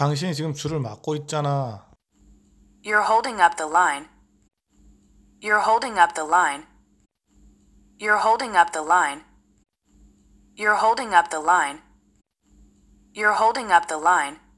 당신이 지금 줄을 막고 있잖아. You're holding up the line. You're holding up the line. You're holding up the line. You're holding up the line. You're holding up the line.